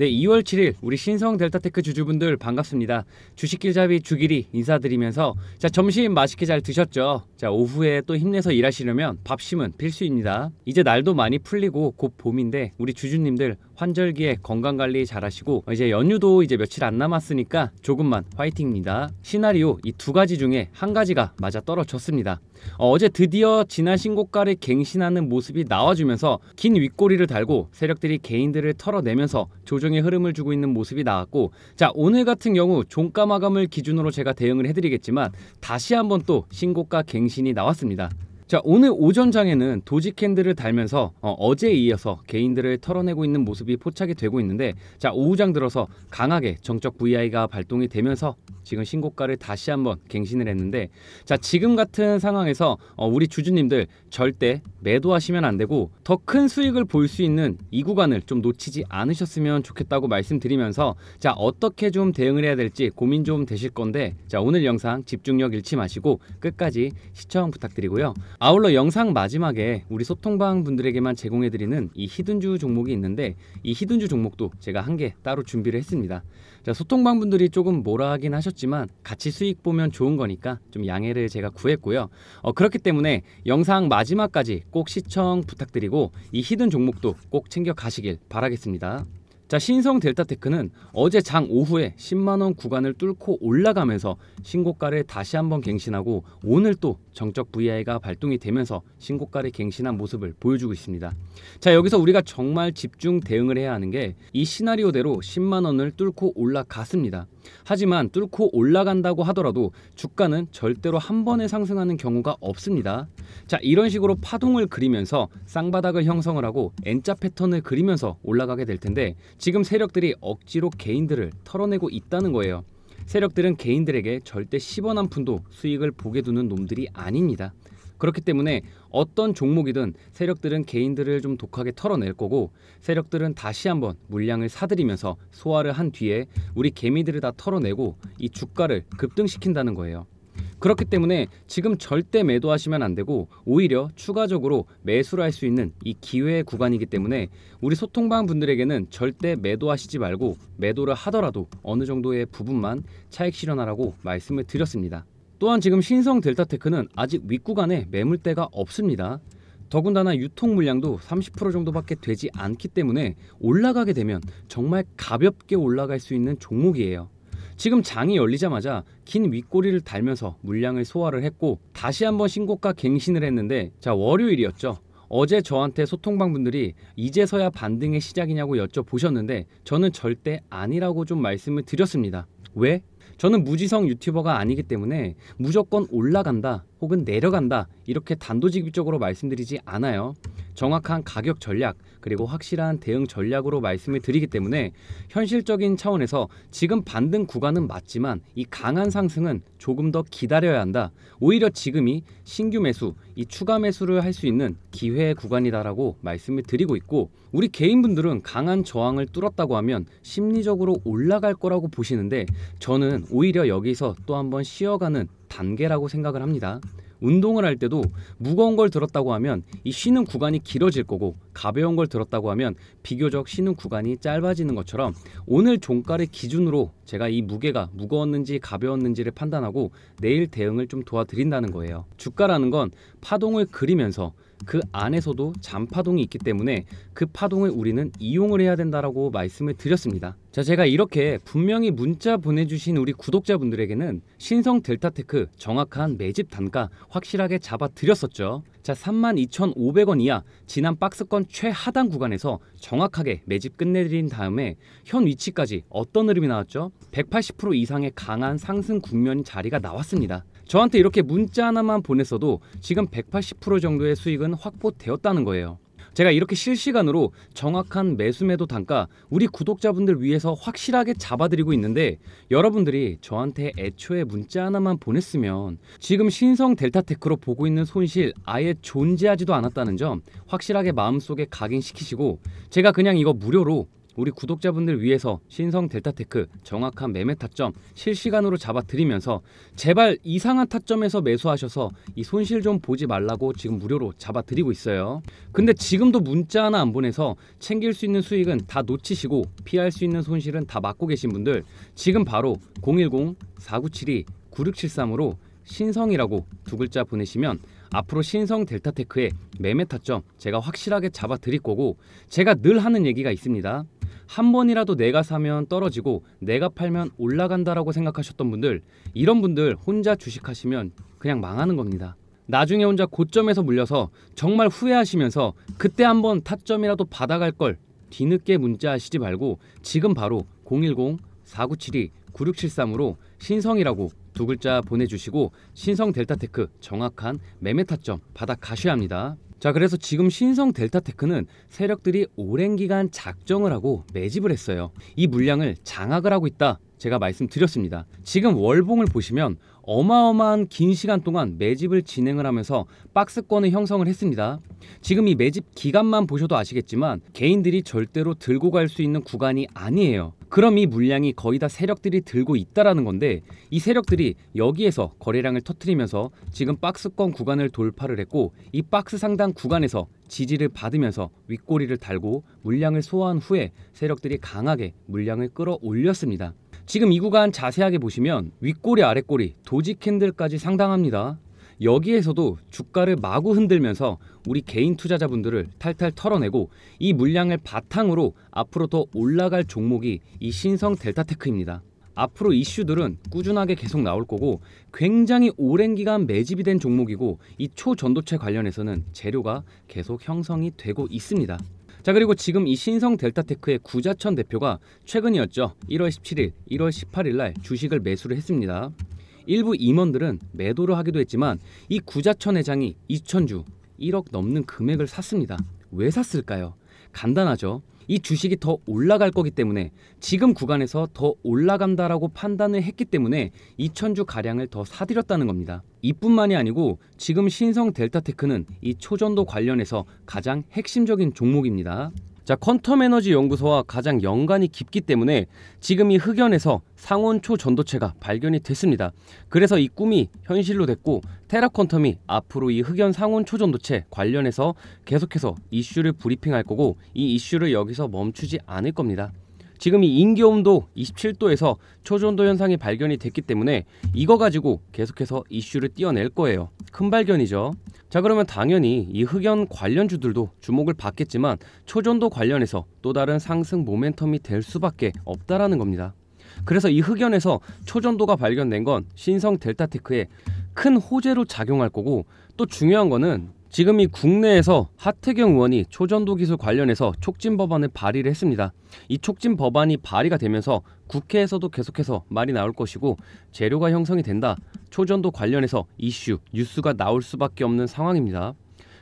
네, 2월 7일 우리 신성 델타테크 주주분들 반갑습니다. 주식길잡이 주길이 인사드리면서 자 점심 맛있게 잘 드셨죠? 자 오후에 또 힘내서 일하시려면 밥심은 필수입니다. 이제 날도 많이 풀리고 곧 봄인데 우리 주주님들 환절기에 건강관리 잘하시고 이제 연휴도 이제 며칠 안 남았으니까 조금만 화이팅입니다. 시나리오 이 두 가지 중에 한 가지가 맞아떨어졌습니다. 어, 어제 드디어 지난 신고가를 갱신하는 모습이 나와주면서 긴 윗꼬리를 달고 세력들이 개인들을 털어내면서 조정의 흐름을 주고 있는 모습이 나왔고 자 오늘 같은 경우 종가 마감을 기준으로 제가 대응을 해드리겠지만 다시 한번 또 신고가 갱신이 나왔습니다. 자 오늘 오전장에는 도지캔들을 달면서 어, 제에 이어서 개인들을 털어내고 있는 모습이 포착이 되고 있는데 자 오후장 들어서 강하게 정적 VI가 발동이 되면서 지금 신고가를 다시 한번 갱신을 했는데 자 지금 같은 상황에서 어, 우리 주주님들 절대 매도하시면 안 되고 더 큰 수익을 볼 수 있는 이 구간을 좀 놓치지 않으셨으면 좋겠다고 말씀드리면서 자 어떻게 좀 대응을 해야 될지 고민 좀 되실 건데 자 오늘 영상 집중력 잃지 마시고 끝까지 시청 부탁드리고요. 아울러 영상 마지막에 우리 소통방 분들에게만 제공해드리는 이 히든주 종목이 있는데 이 히든주 종목도 제가 한 개 따로 준비를 했습니다. 자, 소통방 분들이 조금 뭐라 하긴 하셨지만 같이 수익 보면 좋은 거니까 좀 양해를 제가 구했고요. 어, 그렇기 때문에 영상 마지막까지 꼭 시청 부탁드리고 이 히든 종목도 꼭 챙겨 가시길 바라겠습니다. 자, 신성 델타테크는 어제 장 오후에 10만원 구간을 뚫고 올라가면서 신고가를 다시 한번 갱신하고 오늘 또 정적 VI가 발동이 되면서 신고가를 갱신한 모습을 보여주고 있습니다. 자, 여기서 우리가 정말 집중 대응을 해야 하는 게 이 시나리오대로 10만원을 뚫고 올라갔습니다. 하지만 뚫고 올라간다고 하더라도 주가는 절대로 한 번에 상승하는 경우가 없습니다. 자, 이런 식으로 파동을 그리면서 쌍바닥을 형성을 하고 N자 패턴을 그리면서 올라가게 될 텐데 지금 세력들이 억지로 개인들을 털어내고 있다는 거예요. 세력들은 개인들에게 절대 10원 한 푼도 수익을 보게 두는 놈들이 아닙니다. 그렇기 때문에 어떤 종목이든 세력들은 개인들을 좀 독하게 털어낼 거고 세력들은 다시 한번 물량을 사들이면서 소화를 한 뒤에 우리 개미들을 다 털어내고 이 주가를 급등시킨다는 거예요. 그렇기 때문에 지금 절대 매도하시면 안 되고 오히려 추가적으로 매수를 할 수 있는 이 기회의 구간이기 때문에 우리 소통방 분들에게는 절대 매도하시지 말고 매도를 하더라도 어느 정도의 부분만 차익 실현하라고 말씀을 드렸습니다. 또한 지금 신성 델타테크는 아직 윗구간에 매물대가 없습니다. 더군다나 유통 물량도 30% 정도밖에 되지 않기 때문에 올라가게 되면 정말 가볍게 올라갈 수 있는 종목이에요. 지금 장이 열리자마자 긴 윗꼬리를 달면서 물량을 소화를 했고 다시 한번 신고가 갱신을 했는데 자 월요일이었죠. 어제 저한테 소통방 분들이 이제서야 반등의 시작이냐고 여쭤보셨는데 저는 절대 아니라고 좀 말씀을 드렸습니다. 왜? 저는 무지성 유튜버가 아니기 때문에 무조건 올라간다 혹은 내려간다 이렇게 단도직입적으로 말씀드리지 않아요. 정확한 가격 전략 그리고 확실한 대응 전략으로 말씀을 드리기 때문에 현실적인 차원에서 지금 반등 구간은 맞지만 이 강한 상승은 조금 더 기다려야 한다. 오히려 지금이 신규 매수, 이 추가 매수를 할 수 있는 기회의 구간이다라고 말씀을 드리고 있고 우리 개인분들은 강한 저항을 뚫었다고 하면 심리적으로 올라갈 거라고 보시는데 저는 오히려 여기서 또 한번 쉬어가는 단계라고 생각을 합니다. 운동을 할 때도 무거운 걸 들었다고 하면 이 쉬는 구간이 길어질 거고 가벼운 걸 들었다고 하면 비교적 쉬는 구간이 짧아지는 것처럼 오늘 종가를 기준으로 제가 이 무게가 무거웠는지 가벼웠는지를 판단하고 내일 대응을 좀 도와드린다는 거예요. 주가라는 건 파동을 그리면서 그 안에서도 잔파동이 있기 때문에 그 파동을 우리는 이용을 해야 된다라고 말씀을 드렸습니다. 자, 제가 이렇게 분명히 문자 보내주신 우리 구독자분들에게는 신성 델타테크 정확한 매집 단가 확실하게 잡아드렸었죠. 자, 32,500원 이하 지난 박스권 최하단 구간에서 정확하게 매집 끝내드린 다음에 현 위치까지 어떤 흐름이 나왔죠? 180% 이상의 강한 상승 국면 자리가 나왔습니다. 저한테 이렇게 문자 하나만 보냈어도 지금 180% 정도의 수익은 확보되었다는 거예요. 제가 이렇게 실시간으로 정확한 매수 매도 단가 우리 구독자분들 위해서 확실하게 잡아드리고 있는데 여러분들이 저한테 애초에 문자 하나만 보냈으면 지금 신성 델타테크로 보고 있는 손실 아예 존재하지도 않았다는 점 확실하게 마음속에 각인시키시고 제가 그냥 이거 무료로 우리 구독자분들 위해서 신성 델타테크 정확한 매매 타점 실시간으로 잡아드리면서 제발 이상한 타점에서 매수하셔서 이 손실 좀 보지 말라고 지금 무료로 잡아드리고 있어요. 근데 지금도 문자 하나 안 보내서 챙길 수 있는 수익은 다 놓치시고 피할 수 있는 손실은 다 막고 계신 분들 지금 바로 010-4972-9673으로 신성이라고 두 글자 보내시면 앞으로 신성 델타테크의 매매 타점 제가 확실하게 잡아 드릴 거고 제가 늘 하는 얘기가 있습니다. 한 번이라도 내가 사면 떨어지고 내가 팔면 올라간다라고 생각하셨던 분들 이런 분들 혼자 주식하시면 그냥 망하는 겁니다. 나중에 혼자 고점에서 물려서 정말 후회하시면서 그때 한번 타점이라도 받아갈 걸 뒤늦게 문자하시지 말고 지금 바로 010-4972-9673으로 신성이라고 두 글자 보내주시고 신성 델타테크 정확한 매매 타점 받아 가셔야 합니다. 자, 그래서 지금 신성 델타테크는 세력들이 오랜 기간 작정을 하고 매집을 했어요. 이 물량을 장악을 하고 있다. 제가 말씀드렸습니다. 지금 월봉을 보시면 어마어마한 긴 시간 동안 매집을 진행을 하면서 박스권을 형성을 했습니다. 지금 이 매집 기간만 보셔도 아시겠지만 개인들이 절대로 들고 갈 수 있는 구간이 아니에요. 그럼 이 물량이 거의 다 세력들이 들고 있다라는 건데 이 세력들이 여기에서 거래량을 터트리면서 지금 박스권 구간을 돌파를 했고 이 박스 상단 구간에서 지지를 받으면서 윗꼬리를 달고 물량을 소화한 후에 세력들이 강하게 물량을 끌어올렸습니다. 지금 이 구간 자세하게 보시면 윗꼬리 아랫꼬리 도지 캔들까지 상당합니다. 여기에서도 주가를 마구 흔들면서 우리 개인 투자자분들을 탈탈 털어내고 이 물량을 바탕으로 앞으로 더 올라갈 종목이 이 신성 델타테크입니다. 앞으로 이슈들은 꾸준하게 계속 나올 거고 굉장히 오랜 기간 매집이 된 종목이고 이 초전도체 관련해서는 재료가 계속 형성이 되고 있습니다. 자 그리고 지금 이 신성 델타테크의 구자천 대표가 최근이었죠. 1월 17일, 1월 18일 날 주식을 매수를 했습니다. 일부 임원들은 매도를 하기도 했지만 이 구자천 회장이 이천주 1억 넘는 금액을 샀습니다. 왜 샀을까요? 간단하죠. 이 주식이 더 올라갈 거기 때문에 지금 구간에서 더 올라간다라고 판단을 했기 때문에 2천주 가량을 더 사들였다는 겁니다. 이뿐만이 아니고 지금 신성 델타테크는 이 초전도 관련해서 가장 핵심적인 종목입니다. 자, 퀀텀 에너지 연구소와 가장 연관이 깊기 때문에 지금 이 흑연에서 상온초 전도체가 발견이 됐습니다. 그래서 이 꿈이 현실로 됐고 테라퀀텀이 앞으로 이 흑연 상온 초전도체 관련해서 계속해서 이슈를 브리핑할 거고 이 이슈를 여기서 멈추지 않을 겁니다. 지금 이 인기온도 27도에서 초전도 현상이 발견이 됐기 때문에 이거 가지고 계속해서 이슈를 띄워낼 거예요. 큰 발견이죠. 자 그러면 당연히 이 흑연 관련주들도 주목을 받겠지만 초전도 관련해서 또 다른 상승 모멘텀이 될 수밖에 없다라는 겁니다. 그래서 이 흑연에서 초전도가 발견된 건 신성 델타테크의 큰 호재로 작용할 거고 또 중요한 거는 지금 이 국내에서 하태경 의원이 초전도 기술 관련해서 촉진 법안을 발의를 했습니다. 이 촉진 법안이 발의가 되면서 국회에서도 계속해서 말이 나올 것이고 재료가 형성이 된다. 초전도 관련해서 이슈, 뉴스가 나올 수밖에 없는 상황입니다.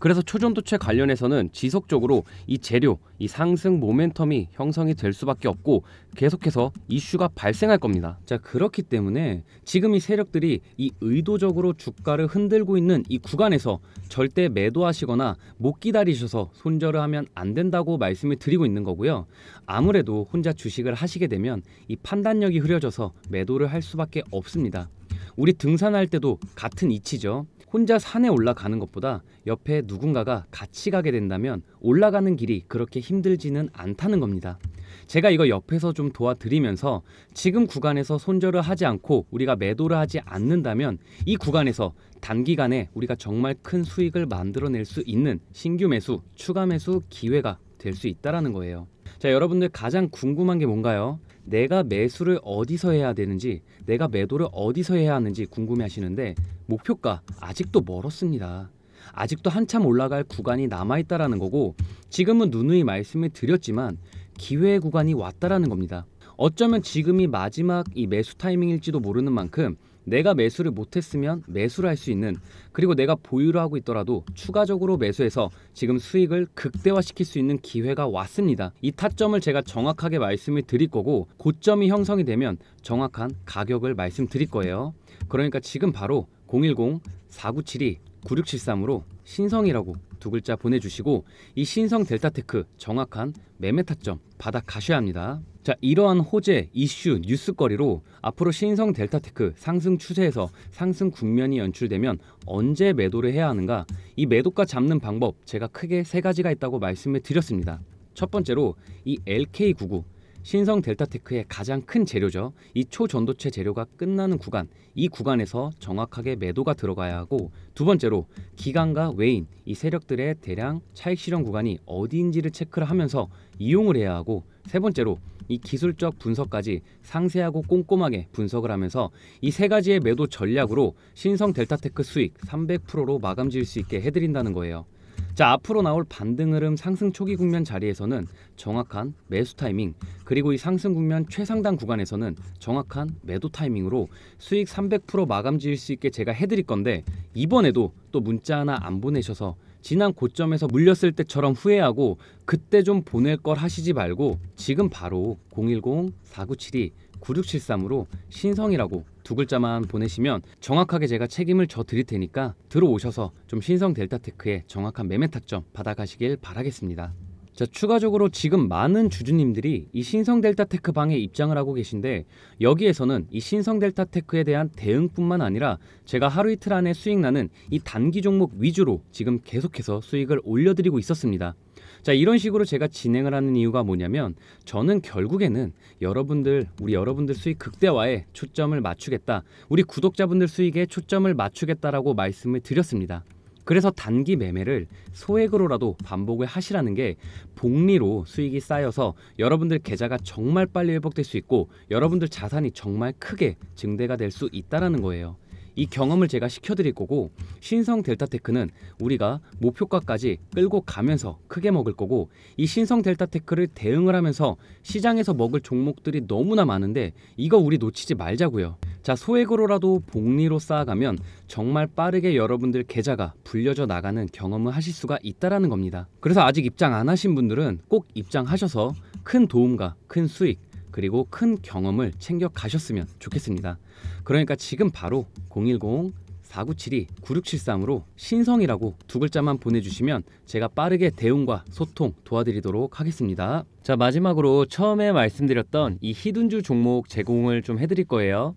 그래서 초전도체 관련해서는 지속적으로 이 재료, 이 상승 모멘텀이 형성이 될 수밖에 없고 계속해서 이슈가 발생할 겁니다. 자, 그렇기 때문에 지금 이 세력들이 이 의도적으로 주가를 흔들고 있는 이 구간에서 절대 매도하시거나 못 기다리셔서 손절을 하면 안 된다고 말씀을 드리고 있는 거고요. 아무래도 혼자 주식을 하시게 되면 이 판단력이 흐려져서 매도를 할 수밖에 없습니다. 우리 등산할 때도 같은 이치죠. 혼자 산에 올라가는 것보다 옆에 누군가가 같이 가게 된다면 올라가는 길이 그렇게 힘들지는 않다는 겁니다. 제가 이거 옆에서 좀 도와드리면서 지금 구간에서 손절을 하지 않고 우리가 매도를 하지 않는다면 이 구간에서 단기간에 우리가 정말 큰 수익을 만들어낼 수 있는 신규 매수, 추가 매수 기회가 될 수 있다라는 거예요. 자, 여러분들 가장 궁금한 게 뭔가요? 내가 매수를 어디서 해야 되는지 내가 매도를 어디서 해야 하는지 궁금해 하시는데 목표가 아직도 멀었습니다. 아직도 한참 올라갈 구간이 남아있다라는 거고 지금은 누누이 말씀을 드렸지만 기회의 구간이 왔다라는 겁니다. 어쩌면 지금이 마지막 이 매수 타이밍일지도 모르는 만큼 내가 매수를 못했으면 매수를 할 수 있는 그리고 내가 보유를 하고 있더라도 추가적으로 매수해서 지금 수익을 극대화시킬 수 있는 기회가 왔습니다. 이 타점을 제가 정확하게 말씀을 드릴 거고 고점이 형성이 되면 정확한 가격을 말씀드릴 거예요. 그러니까 지금 바로 010 4972 9673으로 신성이라고 두 글자 보내주시고 이 신성 델타테크 정확한 매매 타점 받아 가셔야 합니다. 자 이러한 호재, 이슈, 뉴스거리로 앞으로 신성 델타테크 상승 추세에서 상승 국면이 연출되면 언제 매도를 해야 하는가 이 매도가 잡는 방법 제가 크게 세 가지가 있다고 말씀을 드렸습니다. 첫 번째로 이 LK99 신성 델타테크의 가장 큰 재료죠. 이 초전도체 재료가 끝나는 구간, 이 구간에서 정확하게 매도가 들어가야 하고 두 번째로 기관과 외인, 이 세력들의 대량 차익 실현 구간이 어디인지를 체크를 하면서 이용을 해야 하고 세 번째로 이 기술적 분석까지 상세하고 꼼꼼하게 분석을 하면서 이 세 가지의 매도 전략으로 신성 델타테크 수익 300%로 마감 지을 수 있게 해드린다는 거예요. 자 앞으로 나올 반등 흐름 상승 초기 국면 자리에서는 정확한 매수 타이밍 그리고 이 상승 국면 최상단 구간에서는 정확한 매도 타이밍으로 수익 300% 마감 지을 수 있게 제가 해드릴 건데 이번에도 또 문자 하나 안 보내셔서 지난 고점에서 물렸을 때처럼 후회하고 그때 좀 보낼 걸 하시지 말고 지금 바로 010-4972-9673으로 신성이라고 두 글자만 보내시면 정확하게 제가 책임을 져 드릴 테니까 들어오셔서 좀 신성 델타테크의 정확한 매매 타점 받아가시길 바라겠습니다. 자, 추가적으로 지금 많은 주주님들이 이 신성 델타테크 방에 입장을 하고 계신데 여기에서는 이 신성 델타테크에 대한 대응뿐만 아니라 제가 하루 이틀 안에 수익 나는 이 단기 종목 위주로 지금 계속해서 수익을 올려드리고 있었습니다. 자 이런 식으로 제가 진행을 하는 이유가 뭐냐면 저는 결국에는 여러분들 우리 여러분들 수익 극대화에 초점을 맞추겠다 우리 구독자분들 수익에 초점을 맞추겠다라고 말씀을 드렸습니다. 그래서 단기 매매를 소액으로라도 반복을 하시라는 게 복리로 수익이 쌓여서 여러분들 계좌가 정말 빨리 회복될 수 있고 여러분들 자산이 정말 크게 증대가 될 수 있다라는 거예요. 이 경험을 제가 시켜드릴 거고 신성 델타테크는 우리가 목표가까지 끌고 가면서 크게 먹을 거고 이 신성 델타테크를 대응을 하면서 시장에서 먹을 종목들이 너무나 많은데 이거 우리 놓치지 말자고요. 자, 소액으로라도 복리로 쌓아가면 정말 빠르게 여러분들 계좌가 불려져 나가는 경험을 하실 수가 있다라는 겁니다. 그래서 아직 입장 안 하신 분들은 꼭 입장하셔서 큰 도움과 큰 수익 그리고 큰 경험을 챙겨 가셨으면 좋겠습니다. 그러니까 지금 바로 010 4972-9673으로 신성이라고 두 글자만 보내주시면 제가 빠르게 대응과 소통 도와드리도록 하겠습니다. 자, 마지막으로 처음에 말씀드렸던 이 히든주 종목 제공을 좀 해드릴 거예요.